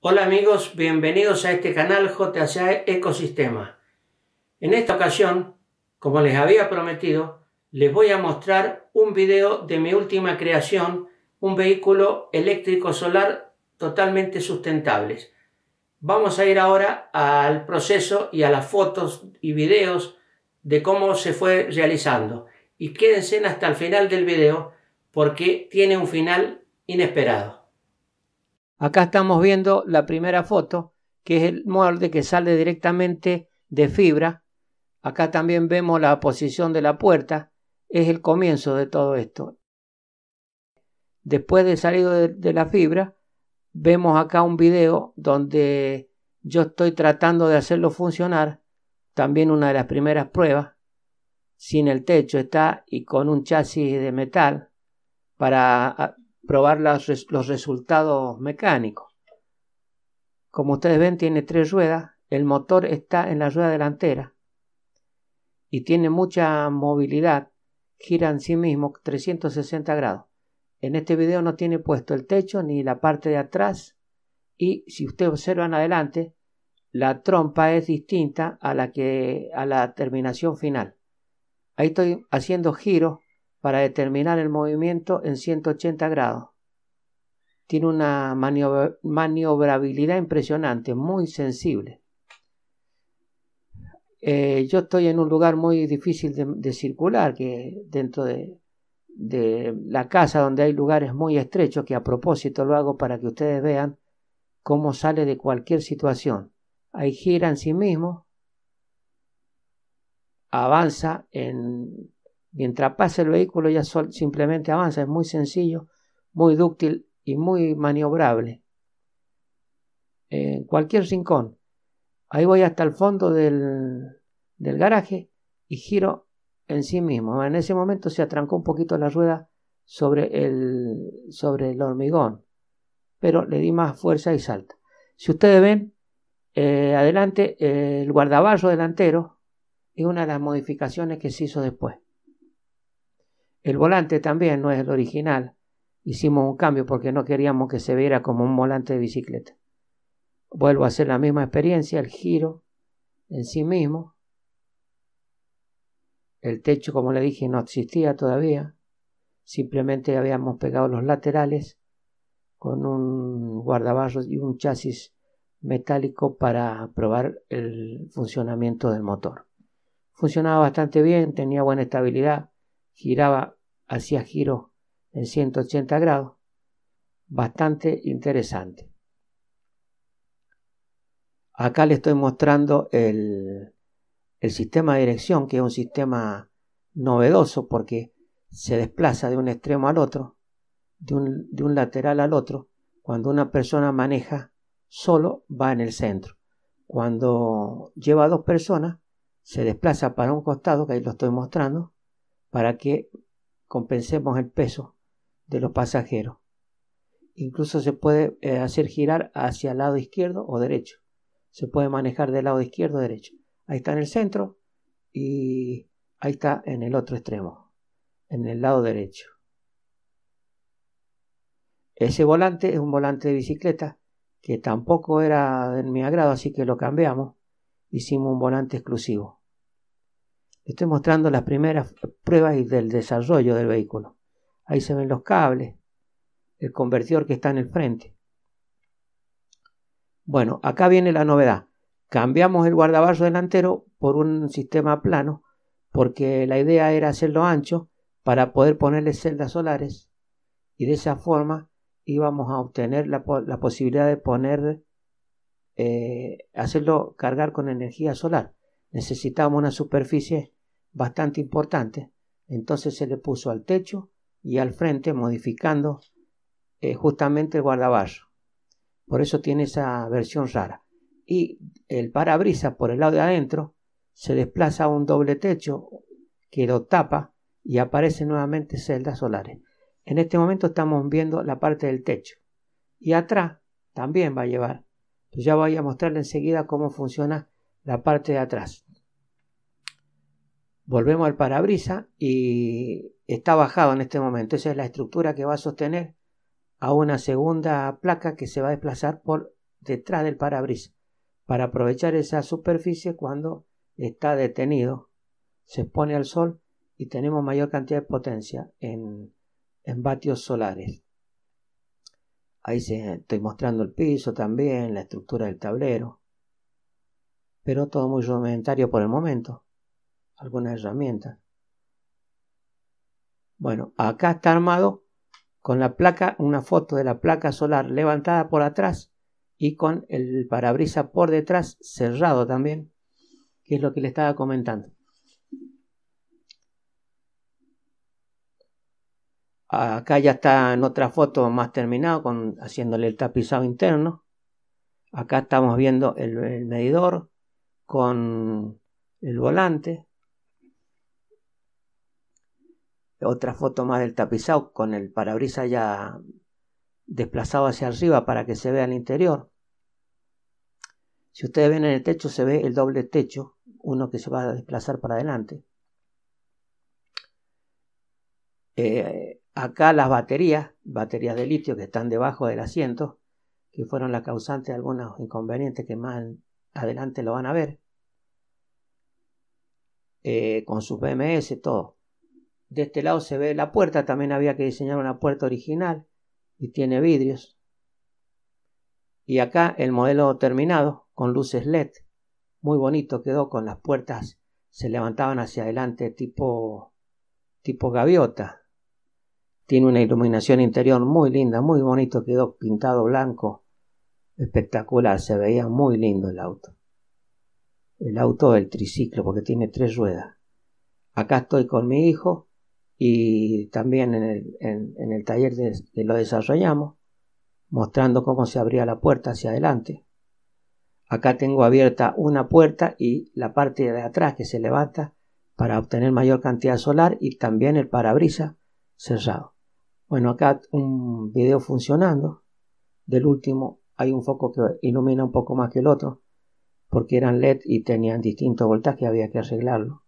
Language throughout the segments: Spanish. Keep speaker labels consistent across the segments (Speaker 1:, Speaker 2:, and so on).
Speaker 1: Hola amigos, bienvenidos a este canal JCA Ecosistema. En esta ocasión, como les había prometido, les voy a mostrar un video de mi última creación, un vehículo eléctrico solar totalmente sustentable. Vamos a ir ahora al proceso y a las fotos y videos de cómo se fue realizando. Y quédense hasta el final del video porque tiene un final inesperado. Acá estamos viendo la primera foto, que es el molde que sale directamente de fibra. Acá también vemos la posición de la puerta. Es el comienzo de todo esto. Después de salido de, la fibra, vemos acá un video donde yo estoy tratando de hacerlo funcionar. También una de las primeras pruebas. Sin el techo está y con un chasis de metal para probar los resultados mecánicos. Como ustedes ven, tiene tres ruedas. El motor está en la rueda delantera y tiene mucha movilidad. Gira en sí mismo 360 grados. En este video no tiene puesto el techo ni la parte de atrás. Y si ustedes observan adelante, la trompa es distinta a la, que, a la terminación final. Ahí estoy haciendo giros para determinar el movimiento en 180 grados. Tiene una maniobrabilidad impresionante, muy sensible. Eh, yo estoy en un lugar muy difícil de, circular, que dentro de, de, la casa donde hay lugares muy estrechos, que a propósito lo hago para que ustedes vean cómo sale de cualquier situación. Ahí gira en sí mismo, avanza en Mientras pasa el vehículo ya simplemente avanza, es muy sencillo, muy dúctil y muy maniobrable. En cualquier rincón. Ahí voy hasta el fondo del, del garaje y giro en sí mismo. En ese momento se atrancó un poquito la rueda sobre el, sobre el hormigón, pero le di más fuerza y salta. Si ustedes ven, eh, adelante, el guardabarro delantero Y una de las modificaciones que se hizo después. El volante también no es el original. Hicimos un cambio porque no queríamos que se viera como un volante de bicicleta. Vuelvo a hacer la misma experiencia, el giro en sí mismo. El techo, como le dije, no existía todavía. Simplemente habíamos pegado los laterales con un guardabarros y un chasis metálico para probar el funcionamiento del motor. Funcionaba bastante bien, tenía buena estabilidad, giraba hacía giro en 180 grados, bastante interesante. Acá le estoy mostrando el, sistema de dirección, que es un sistema novedoso porque se desplaza de un extremo al otro, de un, de un, lateral al otro. Cuando una persona maneja solo, va en el centro. Cuando lleva a dos personas, se desplaza para un costado, que ahí lo estoy mostrando, para que compensemos el peso de los pasajeros. Incluso se puede eh, hacer girar hacia el lado izquierdo o derecho. Se puede manejar del lado izquierdo o derecho. Ahí está en el centro y ahí está en el otro extremo, en el lado derecho. Ese volante es un volante de bicicleta que tampoco era de mi agrado, así que lo cambiamos. Hicimos un volante exclusivo. Estoy mostrando las primeras pruebas del desarrollo del vehículo. Ahí se ven los cables, el convertidor que está en el frente. Bueno, acá viene la novedad. Cambiamos el guardabarro delantero por un sistema plano porque la idea era hacerlo ancho para poder ponerle celdas solares y de esa forma íbamos a obtener la, posibilidad de poner eh, hacerlo cargar con energía solar. Necesitábamos una superficie bastante importante, Entonces se le puso al techo y al frente, modificando eh, justamente el guardabarro. Por eso tiene esa versión rara. Y el parabrisas por el lado de adentro se desplaza a un doble techo que lo tapa y aparecen nuevamente celdas solares. En este momento estamos viendo la parte del techo. Y atrás también va a llevar. Pues ya voy a mostrarle enseguida cómo funciona la parte de atrás. Volvemos al parabrisa y está bajado en este momento. Esa es la estructura que va a sostener a una segunda placa que se va a desplazar por detrás del parabrisas para aprovechar esa superficie cuando está detenido, se expone al sol y tenemos mayor cantidad de potencia en, en vatios solares. Ahí se, estoy mostrando el piso también, la estructura del tablero, pero todo muy rudimentario por el momento alguna herramienta. Bueno, acá está armado con la placa, una foto de la placa solar levantada por atrás y con el parabrisa por detrás cerrado también, que es lo que le estaba comentando. Acá ya está en otra foto más terminado, con, haciéndole el tapizado interno. Acá estamos viendo el medidor con el volante. Otra foto más del tapizado con el parabrisas ya desplazado hacia arriba para que se vea el interior. Si ustedes ven en el techo se ve el doble techo, uno que se va a desplazar para adelante. Eh, acá las baterías, baterías de litio que están debajo del asiento, que fueron la causante de algunos inconvenientes que más adelante lo van a ver, eh, con sus BMS, todo. De este lado se ve la puerta, también había que diseñar una puerta original y tiene vidrios. Y acá el modelo terminado con luces LED, muy bonito quedó con las puertas se levantaban hacia adelante tipo tipo gaviota. Tiene una iluminación interior muy linda, muy bonito quedó pintado blanco. Espectacular, se veía muy lindo el auto. El auto del triciclo porque tiene tres ruedas. Acá estoy con mi hijo y también en el, taller de, lo desarrollamos, mostrando cómo se abría la puerta hacia adelante. Acá tengo abierta una puerta y la parte de atrás que se levanta para obtener mayor cantidad solar y también el parabrisas cerrado. Bueno, acá un video funcionando. Del último hay un foco que ilumina un poco más que el otro porque eran LED y tenían distinto voltaje, había que arreglarlo.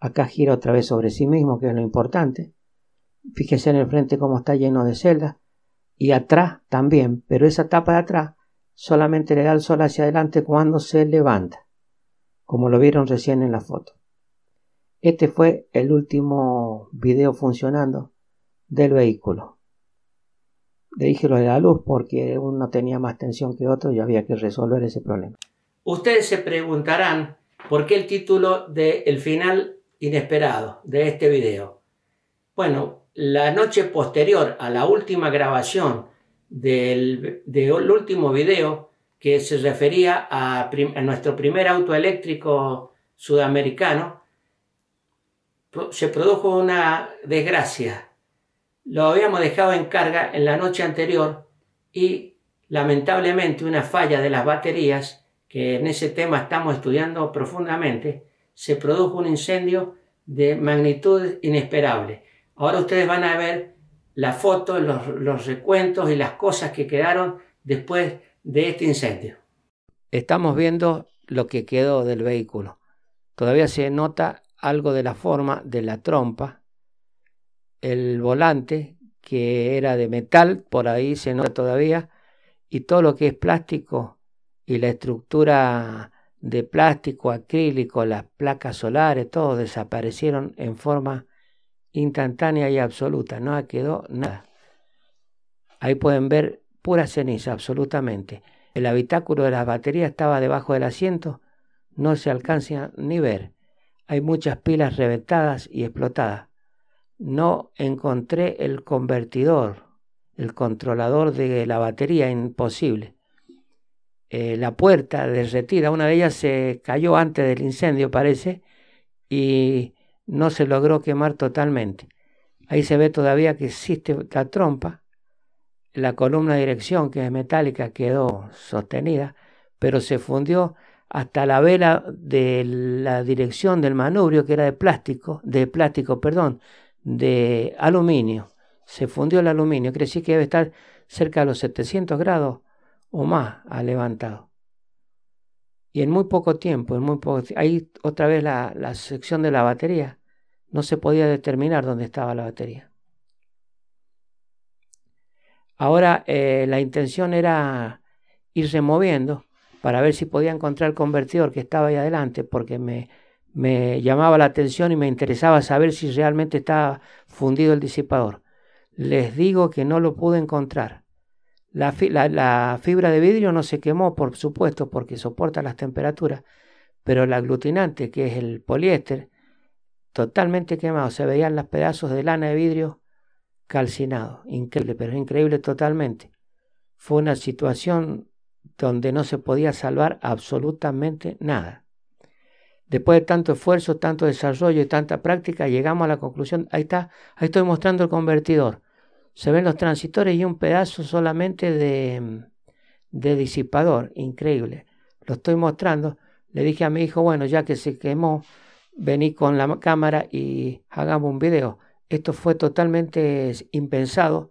Speaker 1: Acá gira otra vez sobre sí mismo, que es lo importante. Fíjese en el frente cómo está lleno de celdas. Y atrás también, pero esa tapa de atrás solamente le da el sol hacia adelante cuando se levanta, como lo vieron recién en la foto. Este fue el último video funcionando del vehículo. Le dije de la luz porque uno tenía más tensión que otro y había que resolver ese problema. Ustedes se preguntarán por qué el título del El final inesperado de este video. Bueno, la noche posterior a la última grabación del, último video que se refería a, a nuestro primer auto eléctrico sudamericano, se produjo una desgracia. Lo habíamos dejado en carga en la noche anterior y lamentablemente una falla de las baterías, que en ese tema estamos estudiando profundamente, se produjo un incendio de magnitud inesperable. Ahora ustedes van a ver la foto, los, los recuentos y las cosas que quedaron después de este incendio. Estamos viendo lo que quedó del vehículo. Todavía se nota algo de la forma de la trompa, el volante que era de metal, por ahí se nota todavía, y todo lo que es plástico y la estructura de plástico, acrílico, las placas solares, todo desaparecieron en forma instantánea y absoluta, no quedó nada. Ahí pueden ver pura ceniza, absolutamente. El habitáculo de las baterías estaba debajo del asiento, no se alcanza ni ver. Hay muchas pilas reventadas y explotadas. No encontré el convertidor, el controlador de la batería, imposible. Eh, la puerta derretida. Una de ellas se cayó antes del incendio, parece, y no se logró quemar totalmente. Ahí se ve todavía que existe la trompa, la columna de dirección, que es metálica, quedó sostenida, pero se fundió hasta la vela de la dirección del manubrio, que era de plástico, de plástico, perdón, de aluminio. Se fundió el aluminio, crecí que debe estar cerca de los 700 grados o más ha levantado. Y en muy poco tiempo, en muy poco ahí otra vez la, sección de la batería, no se podía determinar dónde estaba la batería. Ahora eh, la intención era ir removiendo para ver si podía encontrar el convertidor que estaba ahí adelante, porque me llamaba la atención y me interesaba saber si realmente estaba fundido el disipador. Les digo que no lo pude encontrar. La, fibra de vidrio no se quemó, por supuesto, porque soporta las temperaturas, pero el aglutinante, que es el poliéster, totalmente quemado. Se veían los pedazos de lana de vidrio calcinado Increíble, pero increíble totalmente. Fue una situación donde no se podía salvar absolutamente nada. Después de tanto esfuerzo, tanto desarrollo y tanta práctica, llegamos a la conclusión, ahí está, ahí estoy mostrando el convertidor. Se ven los transistores y un pedazo solamente de, de disipador. Increíble. Lo estoy mostrando. Le dije a mi hijo, bueno, ya que se quemó, vení con la cámara y hagamos un video. Esto fue totalmente impensado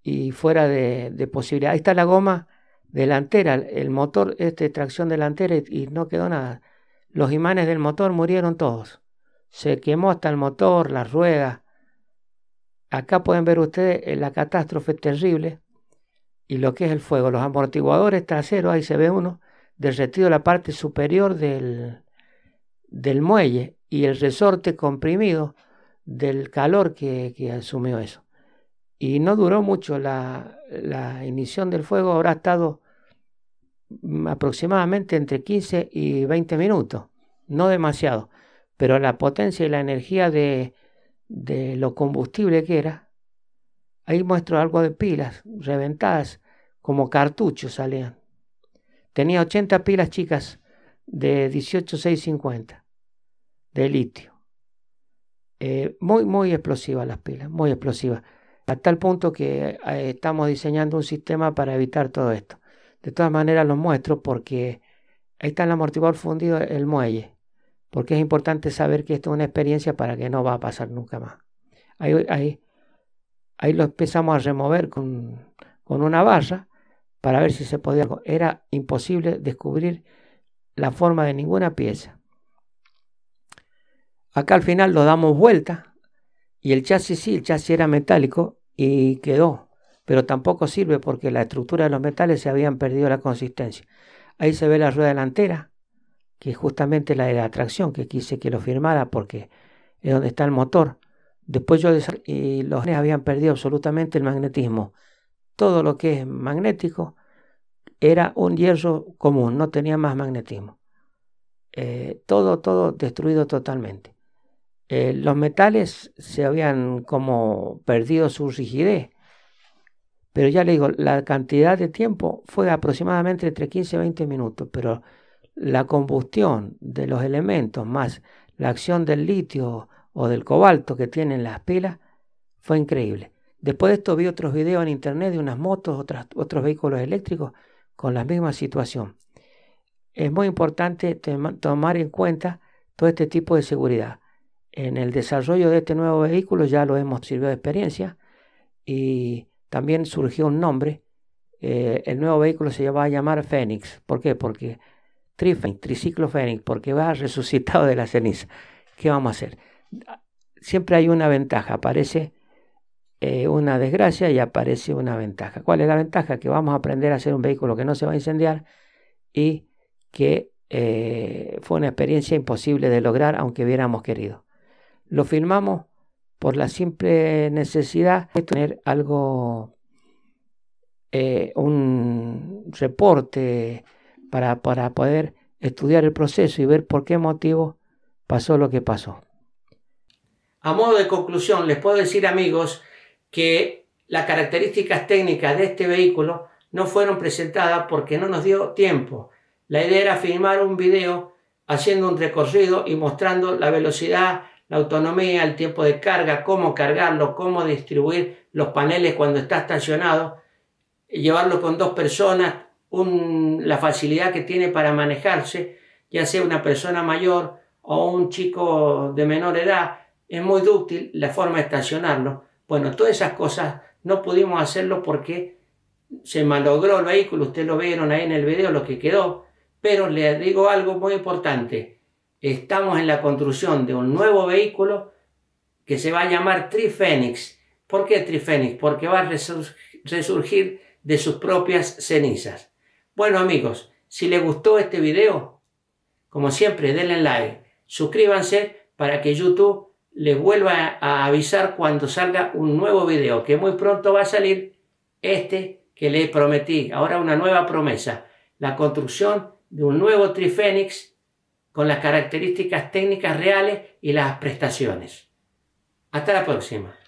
Speaker 1: y fuera de, posibilidad. Ahí está la goma delantera, el motor esta tracción delantera y, no quedó nada. Los imanes del motor murieron todos. Se quemó hasta el motor, las ruedas, Acá pueden ver ustedes eh, la catástrofe terrible y lo que es el fuego. Los amortiguadores traseros, ahí se ve uno, derretido la parte superior del, del muelle y el resorte comprimido del calor que, asumió eso. Y no duró mucho la, la del fuego, habrá estado aproximadamente entre 15 y 20 minutos, no demasiado, pero la potencia y la energía de, de lo combustible que era, ahí muestro algo de pilas reventadas, como cartuchos salían. Tenía 80 pilas chicas de 18650 de litio. Eh, muy, muy explosivas las pilas, muy explosivas. hasta tal punto que eh, estamos diseñando un sistema para evitar todo esto. De todas maneras los muestro porque ahí está el amortiguador fundido, el muelle porque es importante saber que esto es una experiencia para que no va a pasar nunca más. Ahí, ahí, lo empezamos a remover con, con una barra para ver si se podía. Era imposible descubrir la forma de ninguna pieza. Acá al final lo damos vuelta y el chasis sí, el chasis era metálico y quedó, pero tampoco sirve porque la estructura de los metales se habían perdido la consistencia. Ahí se ve la rueda delantera, que es justamente la de la atracción, que quise que lo firmara porque es donde está el motor. Después yo y los habían perdido absolutamente el magnetismo. Todo lo que es magnético era un hierro común, no tenía más magnetismo. Eh, todo, todo destruido totalmente. Eh, los metales se habían como perdido su rigidez. Pero ya le digo, la cantidad de tiempo fue aproximadamente entre 15 y 20 minutos, pero la combustión de los elementos más la acción del litio o del cobalto que tienen las pilas fue increíble. Después de esto vi otros videos en internet de unas motos, otros vehículos eléctricos con la misma situación. Es muy importante tomar en cuenta todo este tipo de seguridad. En el desarrollo de este nuevo vehículo ya lo hemos sirvió de experiencia y también surgió un nombre. Eh, el nuevo vehículo se va a llamar Fénix. ¿Por qué? Porque triciclo triciclofénix, porque va resucitado de la ceniza. ¿Qué vamos a hacer? Siempre hay una ventaja, aparece eh, una desgracia y aparece una ventaja. ¿Cuál es la ventaja? Que vamos a aprender a hacer un vehículo que no se va a incendiar y que eh, fue una experiencia imposible de lograr aunque hubiéramos querido. Lo firmamos por la simple necesidad de tener algo, eh, un reporte para, poder estudiar el proceso y ver por qué motivo pasó lo que pasó. A modo de conclusión, les puedo decir amigos que las características técnicas de este vehículo no fueron presentadas porque no nos dio tiempo. La idea era filmar un video haciendo un recorrido y mostrando la velocidad, la autonomía, el tiempo de carga, cómo cargarlo, cómo distribuir los paneles cuando está estacionado, llevarlo con dos personas, la facilidad que tiene para manejarse, ya sea una persona mayor o un chico de menor edad, es muy dúctil la forma de estacionarlo. Bueno, todas esas cosas no pudimos hacerlo porque se malogró el vehículo, ustedes lo vieron ahí en el video, lo que quedó, pero les digo algo muy importante, estamos en la construcción de un nuevo vehículo que se va a llamar Trifénix. ¿Por qué Trifénix? Porque va a resurgir de sus propias cenizas. Bueno amigos, si les gustó este video, como siempre, denle like, suscríbanse para que YouTube les vuelva a avisar cuando salga un nuevo video, que muy pronto va a salir este que les prometí. Ahora una nueva promesa, la construcción de un nuevo Trifénix con las características técnicas reales y las prestaciones. Hasta la próxima.